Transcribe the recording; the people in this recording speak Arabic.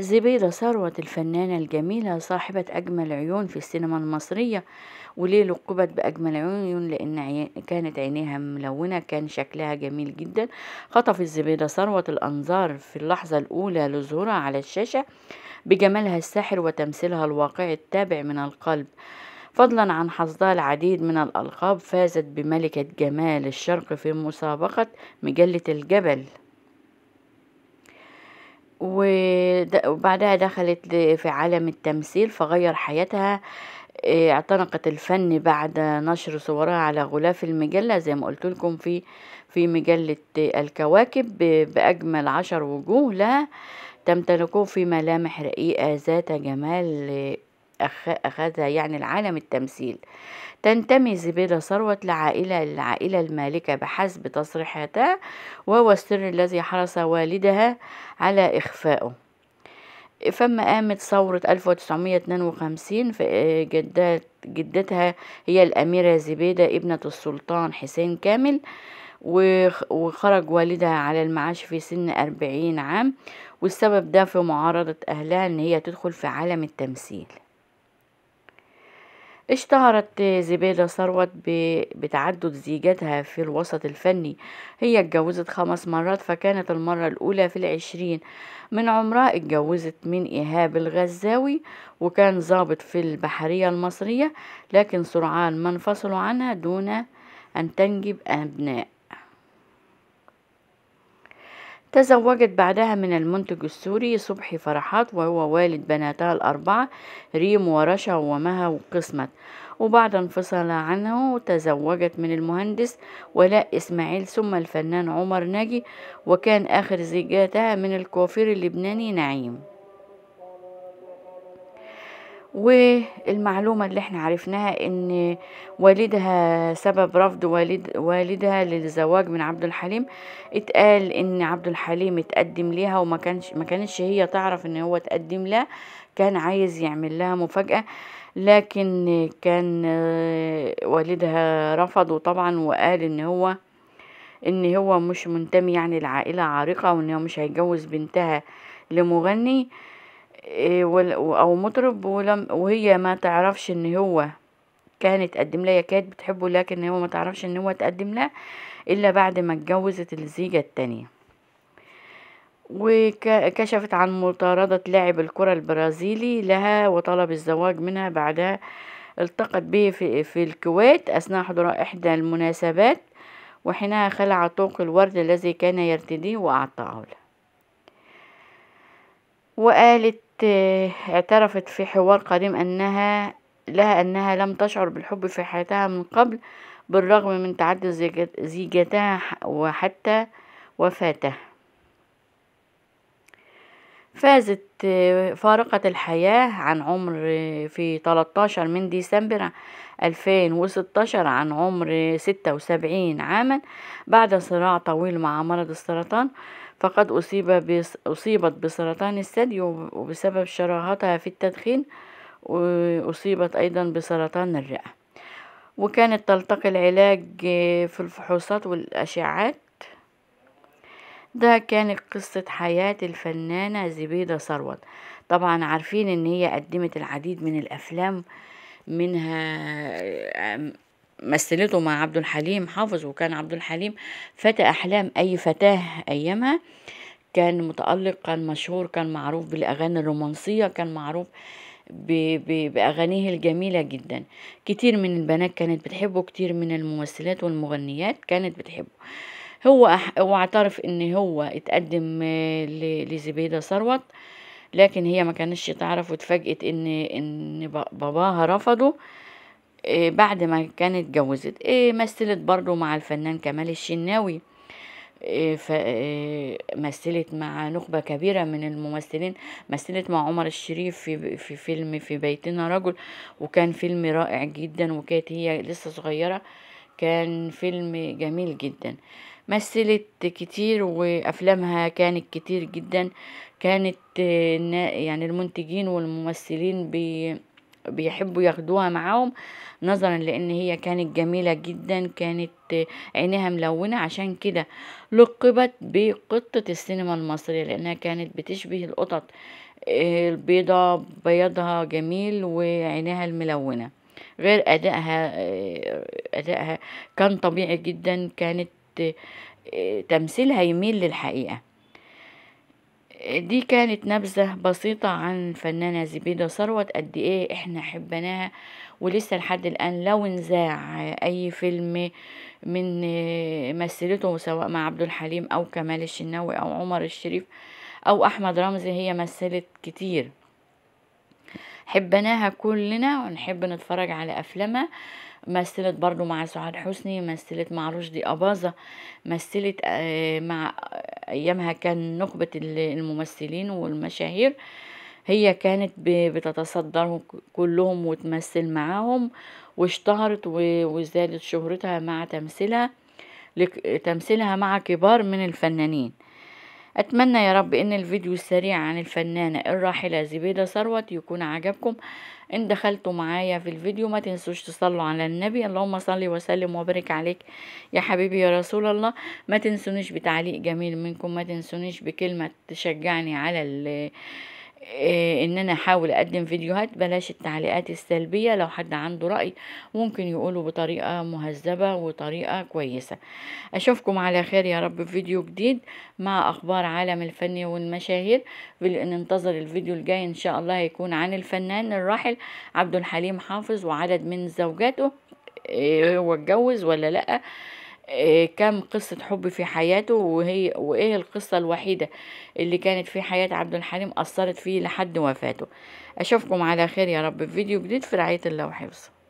زبيدة ثروت الفنانة الجميلة صاحبة أجمل عيون في السينما المصرية وليه لقبت بأجمل عيون لأن كانت عينيها ملونة كان شكلها جميل جدا خطفت زبيدة ثروت الأنظار في اللحظة الأولى لظهورها على الشاشة بجمالها الساحر وتمثيلها الواقعي التابع من القلب فضلا عن حصدها العديد من الألقاب فازت بملكة جمال الشرق في مسابقة مجلة الجبل وبعدها دخلت في عالم التمثيل فغير حياتها آه، اعتنقت الفن بعد نشر صورها على غلاف المجلة زي ما قلت لكم في في مجلة الكواكب بأجمل عشر وجوه لها تمتلكه في ملامح رقيقة ذات جمال آه، أخذها يعني العالم التمثيل تنتمي زبيدة ثروت لعائلة للعائلة المالكة بحسب تصريحاتها وهو السر الذي حرص والدها على إخفائه فما قامت ثورة 1952 جدات جدتها هي الأميرة زبيدة ابنة السلطان حسين كامل وخرج والدها على المعاش في سن 40 عام والسبب ده في معارضة أهلها إن هي تدخل في عالم التمثيل اشتهرت زبيدة ثروت بتعدد زيجاتها في الوسط الفني هي اتجوزت خمس مرات فكانت المرة الأولى في العشرين من عمرها اتجوزت من إيهاب الغزاوي وكان ضابط في البحرية المصرية لكن سرعان ما انفصلوا عنها دون أن تنجب أبناء تزوجت بعدها من المنتج السوري صبحي فرحات وهو والد بناتها الأربعة ريم ورشا ومها وقسمت وبعد انفصال عنه تزوجت من المهندس ولاء إسماعيل ثم الفنان عمر ناجي وكان آخر زيجاتها من الكوافير اللبناني نعيم والمعلومة اللي احنا عرفناها ان والدها سبب رفض والد والدها للزواج من عبد الحليم اتقال ان عبد الحليم اتقدم ليها وما كانش ما كانش هي تعرف ان هو اتقدم لها كان عايز يعمل لها مفاجأة لكن كان والدها رفض وطبعا وقال ان هو ان هو مش منتمي يعني لعائلة عريقة وان هو مش هيجوز بنتها لمغني إيه، او مطرب ولم وهي ما تعرفش ان هو كانت تقدم لها كانت بتحبه لكن هو ما تعرفش ان هو تقدم لها الا بعد ما اتجوزت الزيجة التانية وكشفت عن مطاردة لاعب الكرة البرازيلي لها وطلب الزواج منها بعدها التقت به في, في الكويت أثناء حضور إحدى المناسبات وحينها خلع طوق الورد الذي كان يرتديه وأعطاه له وقالت اعترفت في حوار قديم أنها لها أنها لم تشعر بالحب في حياتها من قبل بالرغم من تعدد زيجتها وحتى وفاته فازت فارقة الحياة عن عمر في 13 من ديسمبر 2016 عن عمر 76 عاما بعد صراع طويل مع مرض السرطان فقد أصيب بس أصيبت بسرطان الثدي وبسبب شراهتها في التدخين أصيبت أيضا بسرطان الرئة وكانت تلتقي العلاج في الفحوصات والأشعات ده كانت قصة حياة الفنانة زبيدة ثروت طبعا عارفين ان هي قدمت العديد من الافلام منها مثلته مع عبد الحليم حافظ وكان عبد الحليم فتى أحلام أي فتاة أيامها كان متألق كان مشهور كان معروف بالأغاني الرومانسية كان معروف بأغانيه الجميلة جدا كتير من البنات كانت بتحبه كتير من الممثلات والمغنيات كانت بتحبه هو هو اعترف ان هو اتقدم لزبيدة ثروت لكن هي ما كانتش تعرف واتفاجئت ان ان باباها رفضه آه، بعد ما كانت اتجوزت إيه مثلت برضو مع الفنان كمال الشناوي إيه ف... إيه مثلت مع نخبة كبيرة من الممثلين مثلت مع عمر الشريف في, في فيلم في بيتنا رجل وكان فيلم رائع جدا وكانت هي لسه صغيرة كان فيلم جميل جدا مثلت كتير وافلامها كانت كتير جدا كانت آه، يعني المنتجين والممثلين بي بيحبوا ياخدوها معاهم نظرا لان هي كانت جميلة جدا كانت عينيها ملونة عشان كده لقبت بقطة السينما المصرية لانها كانت بتشبه القطط البيضة بياضها جميل وعينيها الملونة غير ادائها ادائها كان طبيعي جدا كانت تمثيلها يميل للحقيقة دي كانت نبذة بسيطة عن الفنانة زبيدة ثروت قد ايه احنا حبناها ولسه لحد الان لو انزاع اي فيلم من مثلته سواء مع عبد الحليم او كمال الشناوي او عمر الشريف او احمد رمزي هي مثلت كتير حبناها كلنا ونحب نتفرج على افلامها مثلت برضو مع سعاد حسني مثلت مع رشدي أباظة مثلت آه، مع ايامها كان نخبة الممثلين والمشاهير هي كانت بتتصدرهم كلهم وتمثل معاهم واشتهرت وزادت شهرتها مع تمثيلها تمثيلها مع كبار من الفنانين أتمنى يا رب إن الفيديو السريع عن الفنانة الراحلة زبيدة ثروت يكون عجبكم إن دخلتوا معايا في الفيديو ما تنسوش تصلوا على النبي اللهم صل وسلم وبارك عليك يا حبيبي يا رسول الله ما تنسونيش بتعليق جميل منكم ما تنسونيش بكلمة تشجعني على إيه، ان انا احاول اقدم فيديوهات بلاش التعليقات السلبيه لو حد عنده راي ممكن يقوله بطريقه مهذبه وطريقه كويسه اشوفكم على خير يا رب في فيديو جديد مع اخبار عالم الفن والمشاهير ننتظر الفيديو الجاي ان شاء الله هيكون عن الفنان الراحل عبد الحليم حافظ وعدد من زوجاته إيه، هو اتجوز ولا لا آه، كم قصة حب في حياته وهي وإيه القصة الوحيدة اللي كانت في حياة عبد الحليم أثرت فيه لحد وفاته أشوفكم على خير يا رب في فيديو جديد في رعاية الله وحفظه